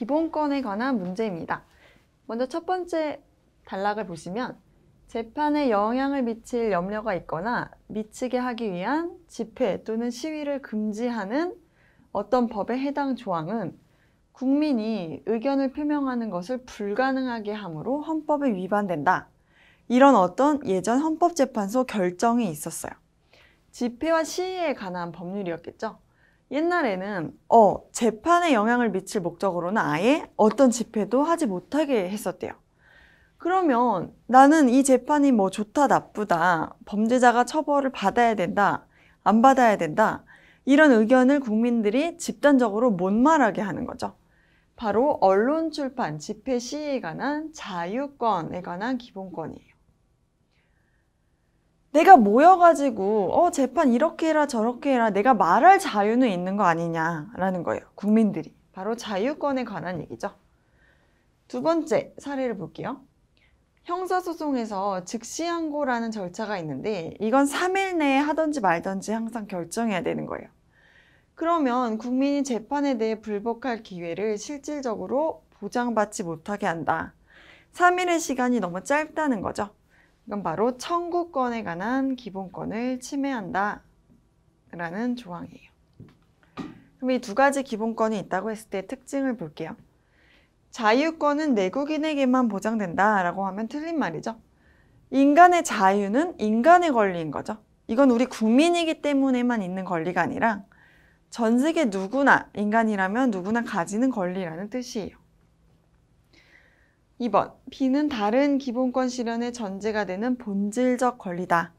기본권에 관한 문제입니다. 먼저 첫 번째 단락을 보시면 재판에 영향을 미칠 염려가 있거나 미치게 하기 위한 집회 또는 시위를 금지하는 어떤 법에 해당 조항은 국민이 의견을 표명하는 것을 불가능하게 함으로 헌법에 위반된다. 이런 어떤 예전 헌법재판소 결정이 있었어요. 집회와 시위에 관한 법률이었겠죠. 옛날에는 어, 재판에 영향을 미칠 목적으로는 아예 어떤 집회도 하지 못하게 했었대요. 그러면 나는 이 재판이 뭐 좋다 나쁘다 범죄자가 처벌을 받아야 된다 안 받아야 된다 이런 의견을 국민들이 집단적으로 못 말하게 하는 거죠. 바로 언론 출판 집회 시에 관한 자유권에 관한 기본권이에요. 내가 모여가지고 어 재판 이렇게 해라 저렇게 해라 내가 말할 자유는 있는 거 아니냐라는 거예요. 국민들이. 바로 자유권에 관한 얘기죠. 두 번째 사례를 볼게요. 형사소송에서 즉시항고라는 절차가 있는데 이건 3일 내에 하든지 말든지 항상 결정해야 되는 거예요. 그러면 국민이 재판에 대해 불복할 기회를 실질적으로 보장받지 못하게 한다. 3일의 시간이 너무 짧다는 거죠. 이건 바로 청구권에 관한 기본권을 침해한다 라는 조항이에요. 그럼 이 두 가지 기본권이 있다고 했을 때 특징을 볼게요. 자유권은 내국인에게만 보장된다 라고 하면 틀린 말이죠. 인간의 자유는 인간의 권리인 거죠. 이건 우리 국민이기 때문에만 있는 권리가 아니라 전 세계 누구나 인간이라면 누구나 가지는 권리라는 뜻이에요. 2번 B는 다른 기본권 실현의 전제가 되는 본질적 권리다.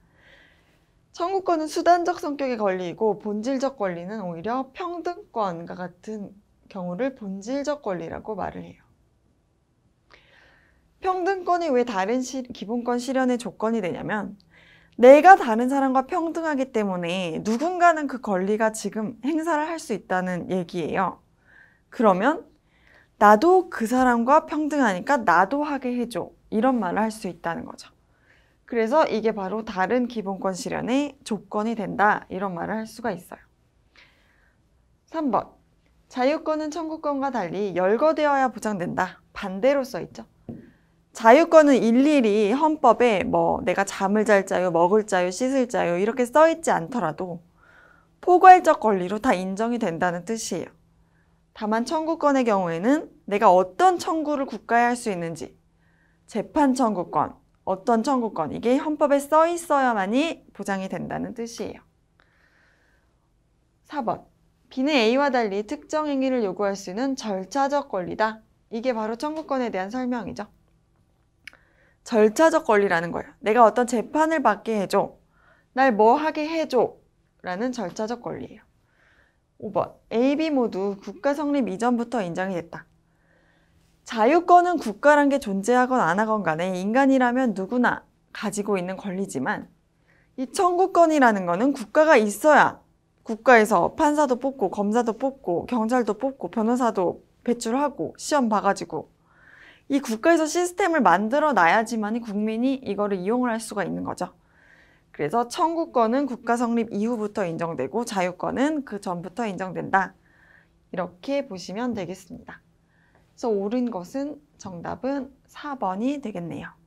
청구권은 수단적 성격의 권리이고 본질적 권리는 오히려 평등권과 같은 경우를 본질적 권리라고 말을 해요. 평등권이 왜 다른 시, 기본권 실현의 조건이 되냐면 내가 다른 사람과 평등하기 때문에 누군가는 그 권리가 지금 행사를 할 수 있다는 얘기예요. 그러면 나도 그 사람과 평등하니까 나도 하게 해줘. 이런 말을 할 수 있다는 거죠. 그래서 이게 바로 다른 기본권 실현의 조건이 된다. 이런 말을 할 수가 있어요. 3번. 자유권은 청구권과 달리 열거되어야 보장된다. 반대로 써 있죠. 자유권은 일일이 헌법에 뭐 내가 잠을 잘 자유, 먹을 자유, 씻을 자유 이렇게 써 있지 않더라도 포괄적 권리로 다 인정이 된다는 뜻이에요. 다만 청구권의 경우에는 내가 어떤 청구를 국가에 할 수 있는지 재판 청구권, 어떤 청구권 이게 헌법에 써 있어야만이 보장이 된다는 뜻이에요. 4번 B는 A와 달리 특정 행위를 요구할 수 있는 절차적 권리다. 이게 바로 청구권에 대한 설명이죠. 절차적 권리라는 거예요. 내가 어떤 재판을 받게 해줘. 날 뭐 하게 해줘. 라는 절차적 권리예요. 5번 AB 모두 국가 성립 이전부터 인정이 됐다. 자유권은 국가란 게 존재하건 안 하건 간에 인간이라면 누구나 가지고 있는 권리지만 이 청구권이라는 거는 국가가 있어야 국가에서 판사도 뽑고 검사도 뽑고 경찰도 뽑고 변호사도 배출하고 시험 봐가지고 이 국가에서 시스템을 만들어 놔야지만 국민이 이거를 이용을 할 수가 있는 거죠. 그래서 청구권은 국가 성립 이후부터 인정되고 자유권은 그 전부터 인정된다. 이렇게 보시면 되겠습니다. 그래서 옳은 것은 정답은 4번이 되겠네요.